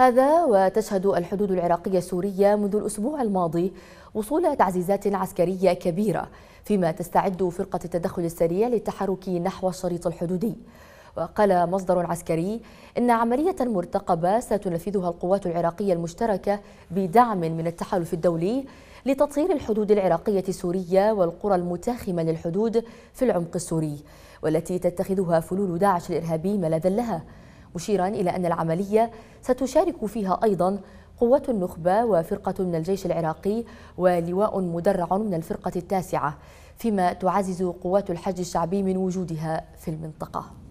هذا وتشهد الحدود العراقية السورية منذ الأسبوع الماضي وصول تعزيزات عسكرية كبيرة فيما تستعد فرقة التدخل السريع للتحرك نحو الشريط الحدودي وقال مصدر عسكري إن عملية مرتقبة ستنفذها القوات العراقية المشتركة بدعم من التحالف الدولي لتطهير الحدود العراقية السورية والقرى المتاخمة للحدود في العمق السوري والتي تتخذها فلول داعش الإرهابي ملاذا لها مشيرا إلى أن العملية ستشارك فيها أيضا قوة النخبة وفرقة من الجيش العراقي ولواء مدرع من الفرقة التاسعة فيما تعزز قوات الحج الشعبي من وجودها في المنطقة